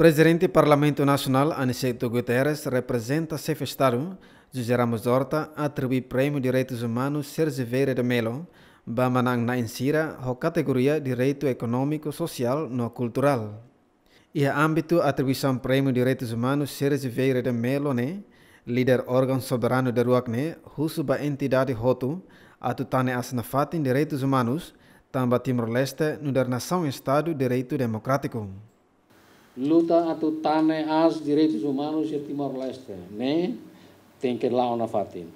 Presidente do Parlamento Nacional, Aniceto Guterres, representa Estado, José Ramos Horta, atribui Prêmio Direitos Humanos Sérgio Vieira de Melo, Bamanang na Insira, ho categoria Direito Econômico, Social no Cultural. E a âmbito atribuição Prêmio Direitos Humanos Sérgio Vieira de Melo, né? líder órgão soberano de Ruacne, russo ba entidade Roto, atutane asnafat em Direitos Humanos, tamba Timor-Leste, no da Nação Estado Direito Democrático luta a tutane as direitos humanos de Timor-Leste, né? Tem que lá na fatin.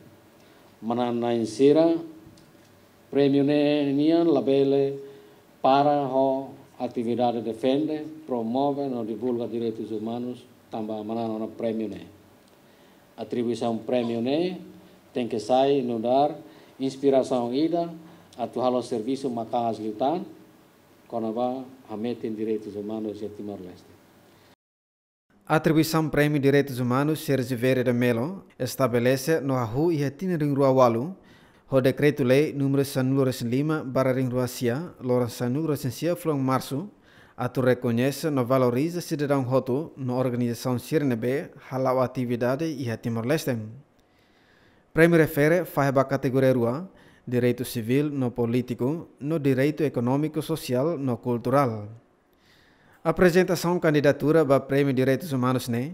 Manana insira, prêmio nian labele para ho atividade defende, promove e divulga direitos humanos, também manana na prêmio né. Atribuição prêmio né, tem que sair no dar, inspiração ida, atuar o serviço as lutas quando vai a direitos humanos de Timor-Leste. A Prêmio Prémio Direitos Humanos Sérgio Vieira de Melo estabelece no Ahu e Atina Rua Walu o Decreto-Lei número Sanuras Lima barra Rinruacia, Loran Sanuras Cia, Flon Março, a tu reconhece no valoriza cidadão roto na organização CIRNB, halau atividade e a Timor-Leste. Prémio refere faz a categoria rua, direito civil no político, no direito econômico, social, no cultural. Apresentação candidatura para Prêmio Direitos Humanos né?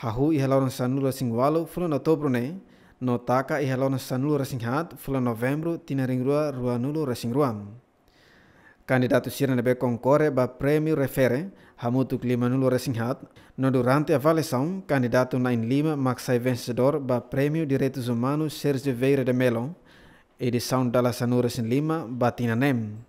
Hahu e Helon Sanula Singwalo fulano outubro né? Notaka e Helon Sanula Rasinghat fulano novembro tinaringrua ruanulo rasingruam. Candidato Sira concorre para Prêmio Refere Hamutu Nulo Rasinghat no durante a avaliação candidato na Lima maxai vencedor para Prêmio Direitos Humanos Sérgio Veira de Melon edição da Sanura Lima Batina Nem.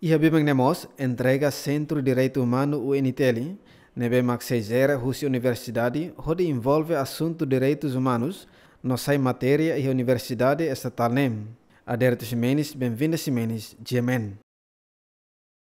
IAB nemos entrega Centro de Direito Humano UNTL, nebe Maxegera Rússia Universidade, onde envolve assunto direitos humanos, nossa matéria e Universidade Estatal NEM. Aderto Ximenes, bem-vinda Ximenes, Gemen.